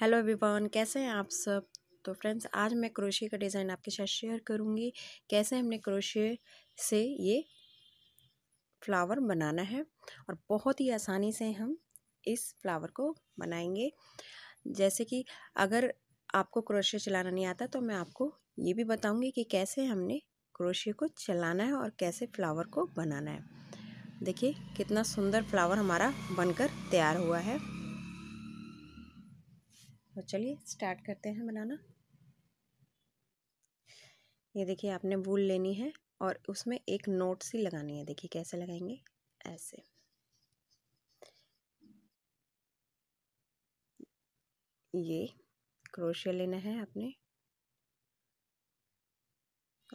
Hello Vivaan कैसे हैं आप सब तो फ्रेंड्स आज मैं क्रोशिया का डिज़ाइन आपके साथ शेयर करूँगी कैसे हमने क्रोशिया से ये फ्लावर बनाना है और बहुत ही आसानी से हम इस फ्लावर को बनाएंगे जैसे कि अगर आपको क्रोशिया चलाना नहीं आता तो मैं आपको ये भी बताऊँगी कि कैसे हमने क्रोशिया को चलाना है और कैसे फ्लावर को बनाना है देखिए कितना सुंदर फ्लावर हमारा बनकर तैयार हुआ है तो चलिए स्टार्ट करते हैं बनाना ये देखिए आपने वूल लेनी है और उसमें एक नोट सी लगानी है देखिए कैसे लगाएंगे ऐसे ये क्रोशिया लेना है आपने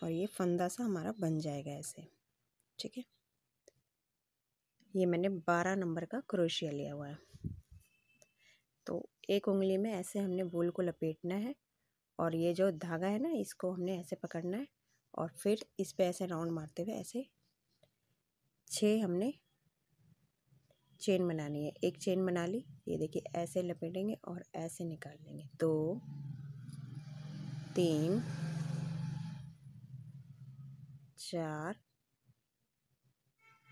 और ये फंदा सा हमारा बन जाएगा ऐसे ठीक है ये मैंने बारह नंबर का क्रोशिया लिया हुआ है तो एक उंगली में ऐसे हमने बोल को लपेटना है और ये जो धागा है ना इसको हमने ऐसे पकड़ना है और फिर इस पे ऐसे राउंड मारते हुए ऐसे छः हमने चेन बनानी है एक चेन बना ली ये देखिए ऐसे लपेटेंगे और ऐसे निकाल लेंगे दो तीन चार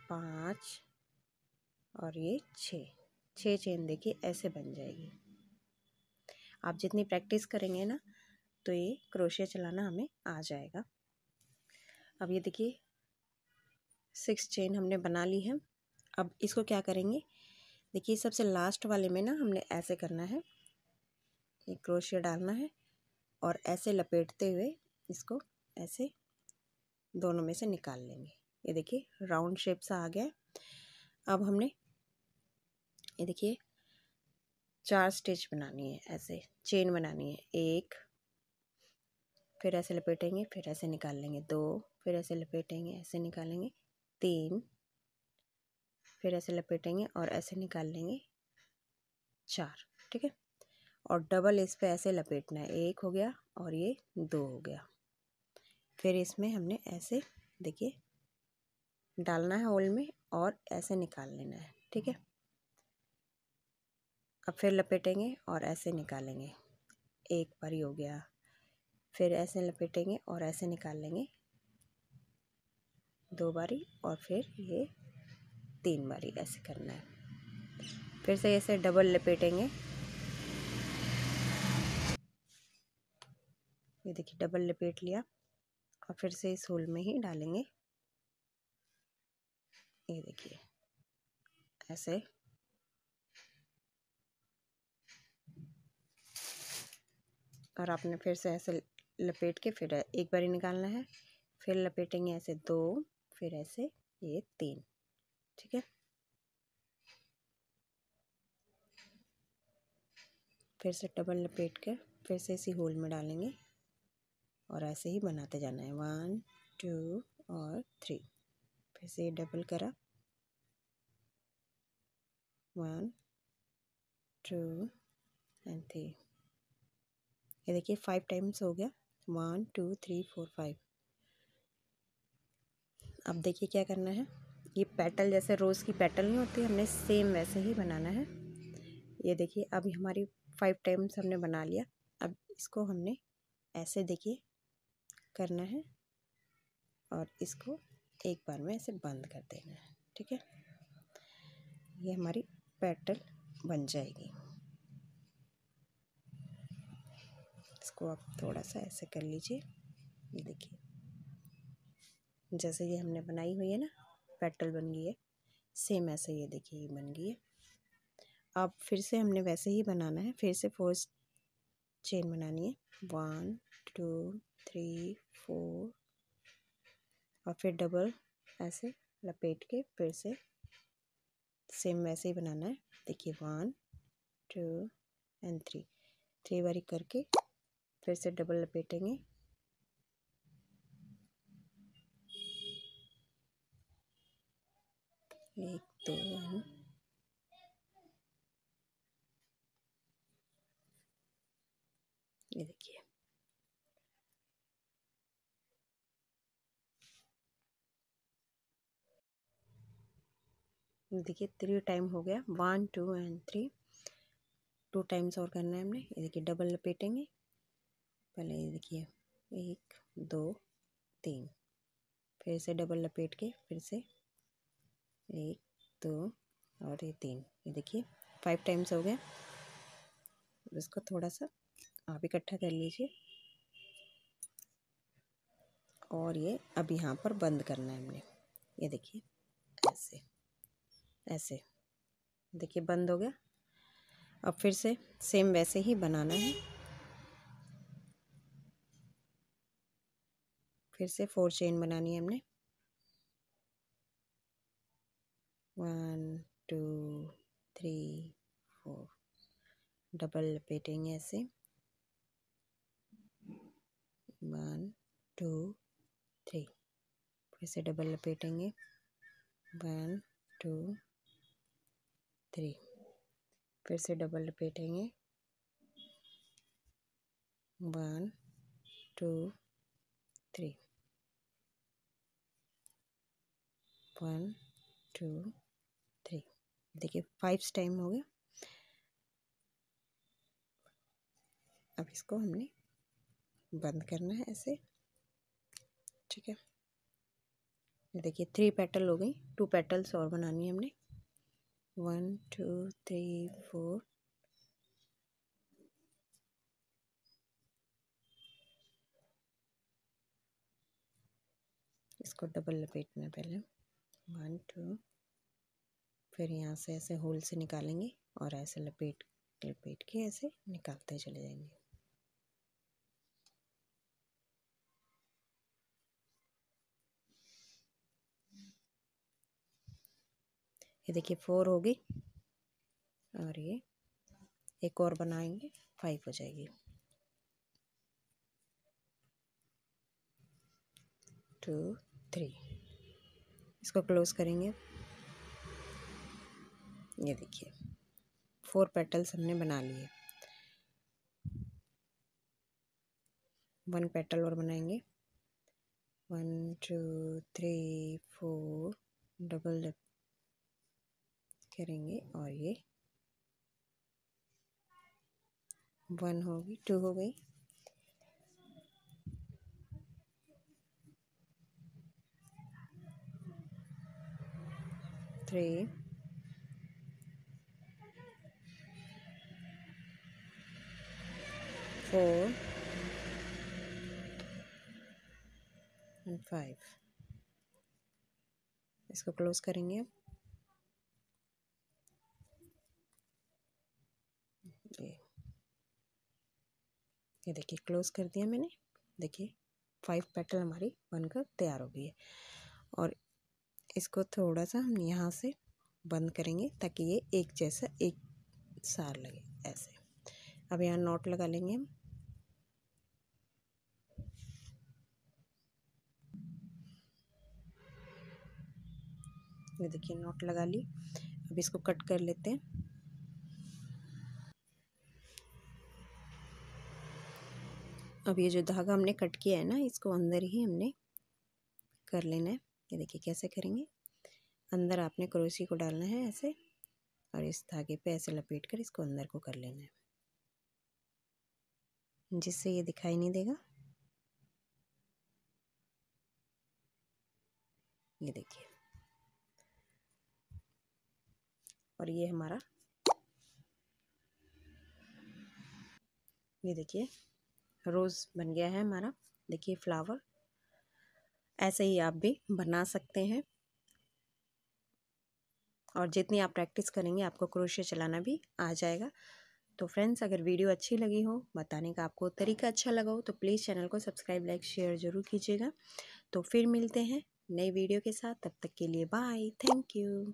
पाँच और ये छः छः चेन देखिए ऐसे बन जाएगी आप जितनी प्रैक्टिस करेंगे ना तो ये क्रोशिया चलाना हमें आ जाएगा अब ये देखिए सिक्स चेन हमने बना ली है अब इसको क्या करेंगे देखिए सबसे लास्ट वाले में ना हमने ऐसे करना है ये क्रोशिया डालना है और ऐसे लपेटते हुए इसको ऐसे दोनों में से निकाल लेंगे ये देखिए राउंड शेप सा आ गया अब हमने ये देखिए चार स्टिच बनानी है ऐसे चेन बनानी है एक फिर ऐसे लपेटेंगे फिर ऐसे निकाल लेंगे दो फिर ऐसे लपेटेंगे ऐसे निकालेंगे तीन फिर ऐसे लपेटेंगे और ऐसे निकाल लेंगे चार ठीक है और डबल इस पे ऐसे लपेटना है एक हो गया और ये दो हो गया फिर इसमें हमने ऐसे देखिए डालना है होल में और ऐसे निकाल लेना है ठीक है अब फिर लपेटेंगे और ऐसे निकालेंगे एक बारी हो गया फिर ऐसे लपेटेंगे और ऐसे निकाल लेंगे दो बारी और फिर ये तीन बारी ऐसे करना है फिर से ऐसे डबल लपेटेंगे ये देखिए डबल लपेट लिया और फिर से इस होल में ही डालेंगे ये देखिए ऐसे और आपने फिर से ऐसे लपेट के फिर एक बार ही निकालना है फिर लपेटेंगे ऐसे दो फिर ऐसे ये तीन ठीक है फिर से डबल लपेट कर फिर से इसी होल में डालेंगे और ऐसे ही बनाते जाना है वन टू और थ्री फिर से ये डबल करा वन टू एंड थ्री ये देखिए फाइव टाइम्स हो गया one two three four five अब देखिए क्या करना है ये पेटल जैसे रोज़ की पेटल नहीं होती हमने सेम वैसे ही बनाना है ये देखिए अभी हमारी फाइव टाइम्स हमने बना लिया अब इसको हमने ऐसे देखिए करना है और इसको एक बार में ऐसे बंद कर देना है ठीक है ये हमारी पेटल बन जाएगी इसको आप थोड़ा सा ऐसे कर लीजिए ये देखिए जैसे ये हमने बनाई हुई है ना पेटल बन गई है सेम ऐसे ये देखिए ये बन गई है अब फिर से हमने वैसे ही बनाना है फिर से फोर चेन बनानी है वन टू थ्री फोर और फिर डबल ऐसे लपेट के फिर से सेम वैसे ही बनाना है देखिए one two and three three बारी करके फिर से डबल लपेटेंगे एक दो ये देखिए देखिए थ्री टाइम हो गया one two and three two times और करना है हमने ये देखिए डबल लपेटेंगे पहले ये देखिए एक दो तीन फिर से डबल लपेट के फिर से एक दो और ये तीन ये देखिए फाइव टाइम्स हो गया इसको थोड़ा सा आप इकट्ठा कर लीजिए और ये अब यहाँ पर बंद करना है हमने ये देखिए ऐसे ऐसे देखिए बंद हो गया अब फिर से सेम वैसे ही बनाना है फिर से फोर चेन बनानी है हमने one two three four double लपेटेंगे ऐसे वन टू थ्री फिर से डबल लपेटेंगे वन टू थ्री फिर से डबल लपेटेंगे one two one two three देखिए फाइव टाइम हो गया अब इसको हमने बंद करना है ऐसे ठीक है देखिए थ्री पेटल हो गई टू पेटल्स और बनानी है हमने वन टू थ्री फोर इसको डबल लपेटना पहले वन टू फिर यहाँ से ऐसे होल से निकालेंगे और ऐसे लपेट लपेट के ऐसे निकालते चले जाएंगे ये देखिए फोर हो गई और ये एक और बनाएंगे फाइव हो जाएगी टू थ्री इसको क्लोज़ करेंगे ये देखिए फोर पेटल्स हमने बना लिए वन पेटल और बनाएंगे one two three four double करेंगे और ये वन होगी टू हो गई three. Four and five. इसको क्लोज करेंगे आप ये देखिए क्लोज कर दिया मैंने देखिए फाइव पेटल हमारी बनकर तैयार हो गई है और इसको थोड़ा सा हम यहाँ से बंद करेंगे ताकि ये एक जैसा एक सार लगे ऐसे अब यहाँ नॉट लगा लेंगे हम ये देखिए नॉट लगा ली अब इसको कट कर लेते हैं अब ये जो धागा हमने कट किया है ना इसको अंदर ही हमने कर लेना है ये देखिए कैसे करेंगे अंदर आपने क्रोसी को डालना है ऐसे और इस धागे पे ऐसे लपेट कर इसको अंदर को कर लेना है जिससे ये दिखाई नहीं देगा ये देखिए और ये हमारा ये देखिए रोज़ बन गया है हमारा देखिए फ्लावर ऐसे ही आप भी बना सकते हैं और जितनी आप प्रैक्टिस करेंगे आपको क्रोशिया चलाना भी आ जाएगा तो फ्रेंड्स अगर वीडियो अच्छी लगी हो बताने का आपको तरीका अच्छा लगा हो तो प्लीज़ चैनल को सब्सक्राइब लाइक शेयर ज़रूर कीजिएगा तो फिर मिलते हैं नई वीडियो के साथ तब तक के लिए बाय थैंक यू